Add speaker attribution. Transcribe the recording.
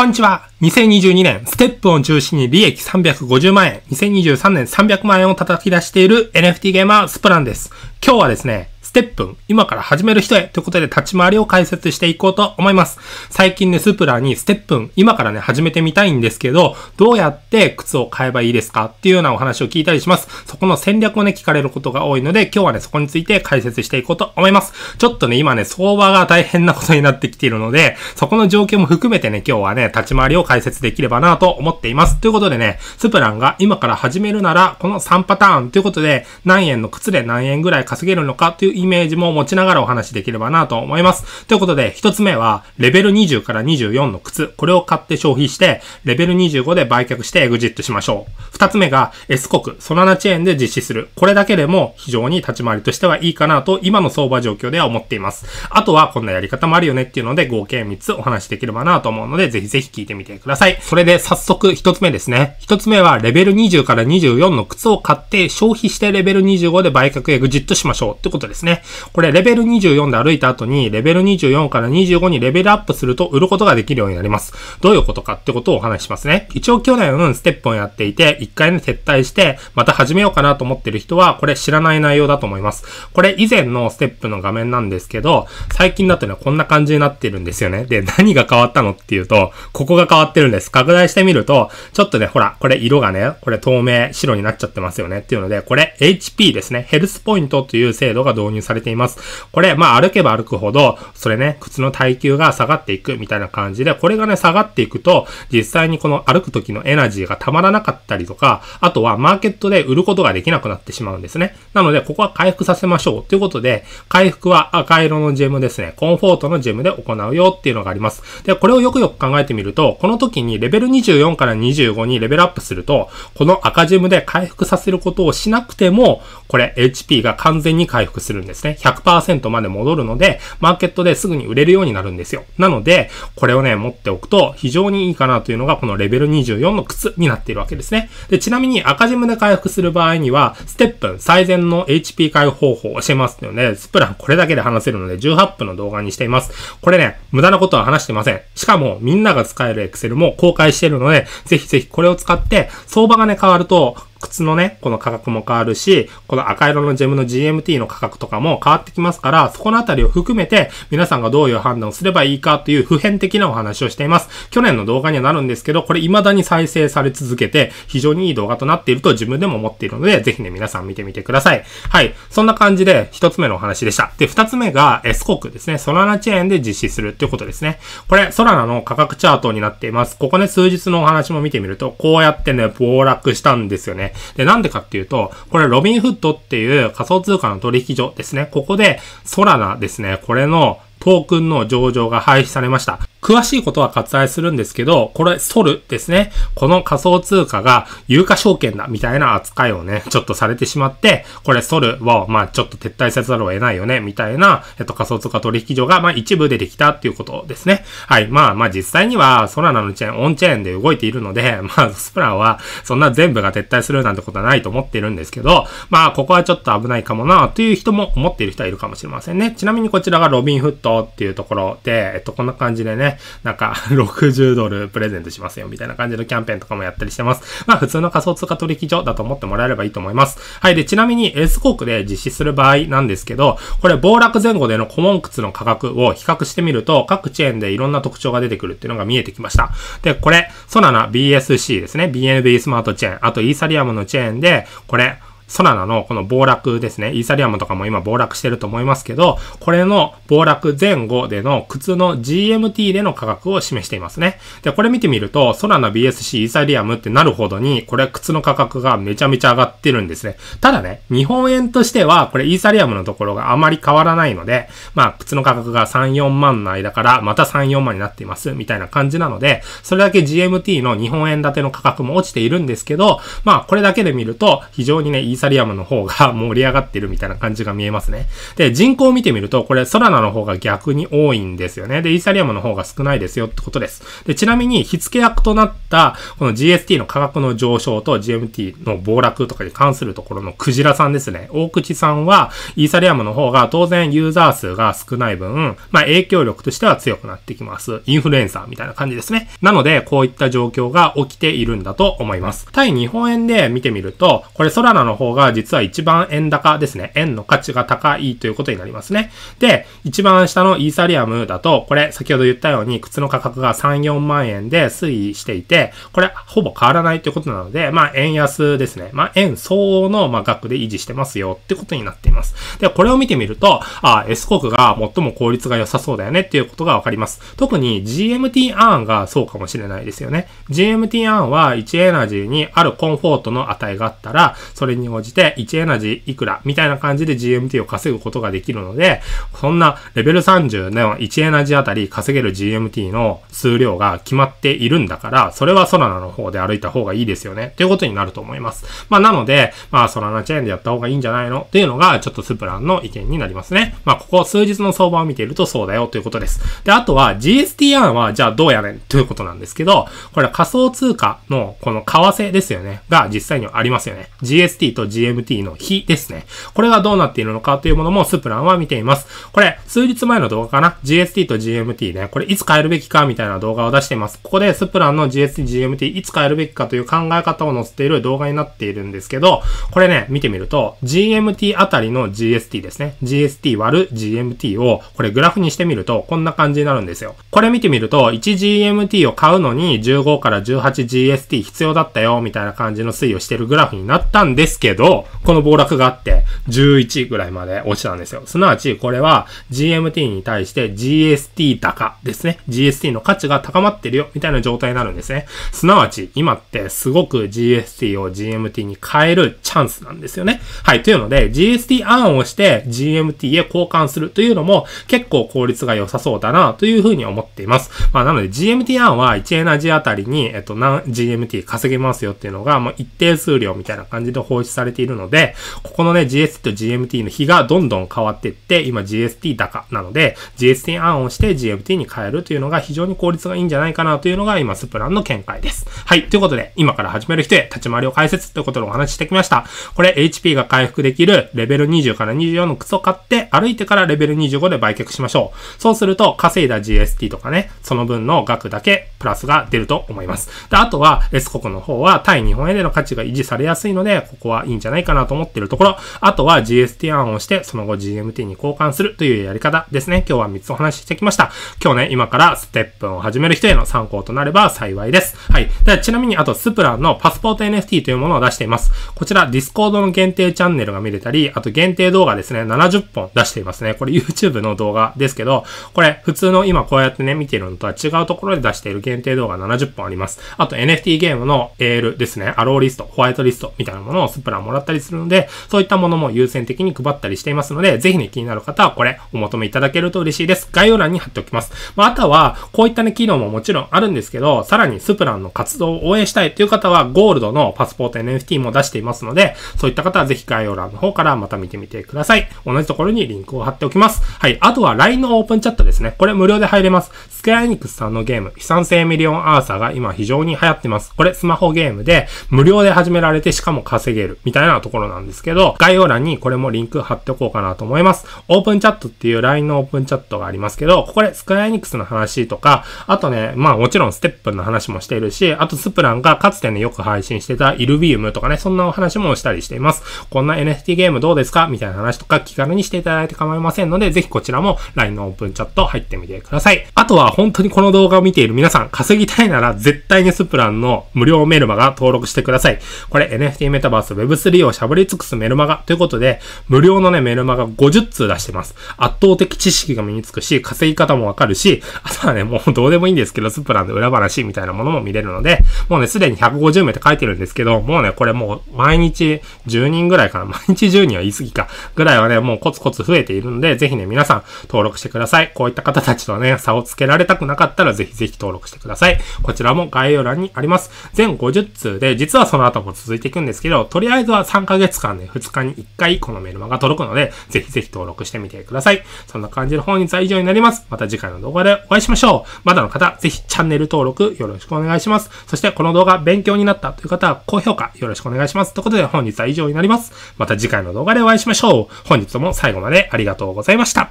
Speaker 1: こんにちは。2022年、ステップを中心に利益350万円、2023年300万円を叩き出している NFT ゲーマースプランです。今日はですね、ステップ今から始める人へということで立ち回りを解説していこうと思います。最近ね、スプラにステップ今からね、始めてみたいんですけど、どうやって靴を買えばいいですかっていうようなお話を聞いたりします。そこの戦略をね、聞かれることが多いので、今日はね、そこについて解説していこうと思います。ちょっとね、今ね、相場が大変なことになってきているので、そこの状況も含めてね、今日はね、立ち回りを解説できればなと思っています。ということでね、スプランが今から始めるなら、この3パターンということで、何円の靴で何円ぐらい稼げるのかというイメージも持ちながらお話できればなと思います。ということで、一つ目は、レベル20から24の靴、これを買って消費して、レベル25で売却してエグジットしましょう。二つ目が、S 国、ソナナチェーンで実施する。これだけでも非常に立ち回りとしてはいいかなと、今の相場状況では思っています。あとは、こんなやり方もあるよねっていうので、合計3つお話しできればなと思うので、ぜひぜひ聞いてみてください。それで、早速、一つ目ですね。一つ目は、レベル20から24の靴を買って消費してレベル25で売却エグジットしましょうってことですね。ね。これレベル24で歩いた後に、レベル24から25にレベルアップすると売ることができるようになります。どういうことかってことをお話しますね。一応去年、うステップをやっていて、一回ね、撤退して、また始めようかなと思ってる人は、これ知らない内容だと思います。これ以前のステップの画面なんですけど、最近だとね、こんな感じになってるんですよね。で、何が変わったのっていうと、ここが変わってるんです。拡大してみると、ちょっとね、ほら、これ色がね、これ透明、白になっちゃってますよねっていうので、これ HP ですね。ヘルスポイントという制度が導入されています。これ、まあ歩けば歩くほど、それね、靴の耐久が下がっていくみたいな感じで、これがね、下がっていくと、実際にこの歩く時のエナジーがたまらなかったりとか、あとはマーケットで売ることができなくなってしまうんですね。なので、ここは回復させましょう。ということで、回復は赤色のジェムですね、コンフォートのジェムで行うよっていうのがあります。で、これをよくよく考えてみると、この時にレベル24から25にレベルアップすると、この赤ジェムで回復させることをしなくても、これ HP が完全に回復するんです。ですね、100%まで戻るので、マーケットですぐに売れるようになるんですよ。なので、これをね、持っておくと非常にいいかなというのが、このレベル24の靴になっているわけですね。で、ちなみに赤字ムで回復する場合には、ステップ最善の HP 回復方法を教えますので、スプランこれだけで話せるので、18分の動画にしています。これね、無駄なことは話してません。しかも、みんなが使える Excel も公開しているので、ぜひぜひこれを使って、相場がね、変わると、靴のね、この価格も変わるし、この赤色のジェムの GMT の価格とかも変わってきますから、そこのあたりを含めて、皆さんがどういう判断をすればいいかという普遍的なお話をしています。去年の動画にはなるんですけど、これ未だに再生され続けて、非常にいい動画となっていると自分でも思っているので、ぜひね、皆さん見てみてください。はい。そんな感じで、一つ目のお話でした。で、二つ目が、え、スコークですね。ソラナチェーンで実施するっていうことですね。これ、ソラナの価格チャートになっています。ここね、数日のお話も見てみると、こうやってね、暴落したんですよね。で、なんでかっていうと、これロビンフッドっていう仮想通貨の取引所ですね。ここでソラナですね、これのトークンの上場が廃止されました。詳しいことは割愛するんですけど、これ、ソルですね。この仮想通貨が有価証券だみたいな扱いをね、ちょっとされてしまって、これソルを、まあちょっと撤退せざるを得ないよね、みたいな、えっと、仮想通貨取引所が、まあ一部出てきたっていうことですね。はい。まあまあ実際には、ソラナのチェーン、オンチェーンで動いているので、まあスプランは、そんな全部が撤退するなんてことはないと思っているんですけど、まあここはちょっと危ないかもな、という人も思っている人はいるかもしれませんね。ちなみにこちらがロビンフットっていうところで、えっと、こんな感じでね、なんか60ドルプレゼントしますよみたいな感じのキャンペーンとかもやったりしてます。まあ普通の仮想通貨取引所だと思ってもらえればいいと思います。はい。で、ちなみに S コークで実施する場合なんですけど、これ暴落前後での顧問靴の価格を比較してみると、各チェーンでいろんな特徴が出てくるっていうのが見えてきました。で、これ、ソナナ BSC ですね。BNB スマートチェーン。あとイーサリアムのチェーンで、これ、ソラナのこの暴落ですね、イーサリアムとかも今暴落してると思いますけど、これの暴落前後での靴の GMT での価格を示していますね。で、これ見てみると、ソラナ BSC イーサリアムってなるほどに、これ靴の価格がめちゃめちゃ上がってるんですね。ただね、日本円としては、これイーサリアムのところがあまり変わらないので、まあ、靴の価格が3、4万の間から、また3、4万になっています、みたいな感じなので、それだけ GMT の日本円建ての価格も落ちているんですけど、まあ、これだけで見ると、非常にね、サリアムの方が盛り上がってるみたいな感じが見えますね。で、人口を見てみると、これソラナの方が逆に多いんですよね。で、イーサリアムの方が少ないですよってことです。で、ちなみに火付け役となった、この GST の価格の上昇と GMT の暴落とかに関するところのクジラさんですね。大口さんは、イーサリアムの方が当然ユーザー数が少ない分、まあ影響力としては強くなってきます。インフルエンサーみたいな感じですね。なので、こういった状況が起きているんだと思います。対日本円で見てみると、これソラナの方方が実は一番円高ですね。円の価値が高いということになりますね。で、一番下のイーサリアムだと、これ先ほど言ったように靴の価格が3、4万円で推移していて、これほぼ変わらないということなので、まあ円安ですね。まあ円相応のま額で維持してますよってことになっています。で、これを見てみると、あ、S 国が最も効率が良さそうだよねっていうことがわかります。特に GMT アーンがそうかもしれないですよね。GMT アーンは1エナジーにあるコンフォートの値があったら、それに応じて1エナジーいくらみたいな感じで GMT を稼ぐことができるので、そんなレベル30の1エナジーあたり稼げる GMT の数量が決まっているんだから、それはソラナの方で歩いた方がいいですよね。ということになると思います。まあなので、まあソラナチェーンでやった方がいいんじゃないのっていうのが、ちょっとスプランの意見になりますね。まあここ数日の相場を見ているとそうだよということです。で、あとは GSTR はじゃあどうやねんということなんですけど、これは仮想通貨のこの為替ですよね。が実際にはありますよね。GST とと GMT の比ですね。これがどうなっているのかというものもスプランは見ています。これ、数日前の動画かな ?GST と GMT ね。これいつ変えるべきかみたいな動画を出しています。ここでスプランの GST、GMT いつ変えるべきかという考え方を載せている動画になっているんですけど、これね、見てみると、GMT あたりの GST ですね。GST 割る GMT を、これグラフにしてみると、こんな感じになるんですよ。これ見てみると、1GMT を買うのに15から 18GST 必要だったよ、みたいな感じの推移をしてるグラフになったんですけど、けど、この暴落があって、11ぐらいまで落ちたんですよ。すなわち、これは GMT に対して GST 高ですね。GST の価値が高まってるよ、みたいな状態になるんですね。すなわち、今ってすごく GST を GMT に変えるチャンスなんですよね。はい。というので、GST 案をして GMT へ交換するというのも結構効率が良さそうだな、というふうに思っています。まあ、なので GMT 案は1エナジーあたりに、えっと、何 GMT 稼げますよっていうのが、まあ、一定数量みたいな感じで放出されされているので、ここのね、GST と GMT の比がどんどん変わっていって、今 GST 高なので、GST 案をして GMT に変えるというのが非常に効率がいいんじゃないかなというのが今、スプランの見解です。はい。ということで、今から始める人へ立ち回りを解説ということでお話ししてきました。これ、HP が回復できるレベル20から24の靴を買って、歩いてからレベル25で売却しましょう。そうすると、稼いだ GST とかね、その分の額だけプラスが出ると思います。で、あとは S 国の方は対日本円での価値が維持されやすいので、ここはいいんじゃないかなと思ってるところ、あとは GST 案をして、その後 GMT に交換するというやり方ですね。今日は3つお話ししてきました。今日ね、今からステップを始める人への参考となれば幸いです。はい。でちなみに、あとスプランのパスポート NFT というものを出しています。こちら、ディスコードの限定チャンネルが見れたり、あと限定動画ですね、70本出していますね。これ YouTube の動画ですけど、これ普通の今こうやってね、見てるのとは違うところで出している限定動画70本あります。あと NFT ゲームの AL ですね、アローリスト、ホワイトリストみたいなものをスプラもらったりするので、そういったものも優先的に配ったりしていますので、ぜひね、気になる方はこれお求めいただけると嬉しいです。概要欄に貼っておきます。まあ、あとは、こういったね、機能ももちろんあるんですけど、さらにスプランの活動を応援したいという方は、ゴールドのパスポート NFT も出していますので、そういった方はぜひ概要欄の方からまた見てみてください。同じところにリンクを貼っておきます。はい。あとは LINE のオープンチャットですね。これ無料で入れます。スクエアエニックスさんのゲーム、悲惨性ゲーミリオンアーサーが今非常に流行ってます。これスマホゲームで無料で始められてしかも稼げるみたいなところなんですけど、概要欄にこれもリンク貼っておこうかなと思います。オープンチャットっていう LINE のオープンチャットがありますけど、ここでスクエアエニックスの話とか、あとね、まあもちろんステップの話もしているし、あとスプランがかつてね、よく配信してたイルビウムとかね、そんなお話もしたりしています。こんな NFT ゲームどうですかみたいな話とか気軽にしていただいて構いませんので、ぜひこちらも LINE のオープンチャット入ってみてください。あとは本当にこの動画を見ている皆さん、稼ぎたいなら絶対にスプランの無料メルマガ登録してください。これ NFT メタバース Web3 をしゃぶり尽くすメルマガということで、無料のね、メルマガ50通出してます。圧倒的知識が身につくし、稼ぎ方もわかるし、あとはね、もうどうでもいいんですけど、スプランの裏話みたいなものも見れるので、もうね、すでに150名って書いてるんですけど、もうね、これもう毎日10人ぐらいかな。毎日10人は言い過ぎか。ぐらいはね、もうコツコツ増えているので、ぜひね、皆さん登録してください。こういった方たちとね、差をつけられたくなかったら、ぜひぜひ登録してください。ください。こちらも概要欄にあります。全50通で、実はその後も続いていくんですけど、とりあえずは3ヶ月間で2日に1回このメルマが届くので、ぜひぜひ登録してみてください。そんな感じの本日は以上になります。また次回の動画でお会いしましょう。まだの方、ぜひチャンネル登録よろしくお願いします。そしてこの動画勉強になったという方は高評価よろしくお願いします。ということで本日は以上になります。また次回の動画でお会いしましょう。本日も最後までありがとうございました。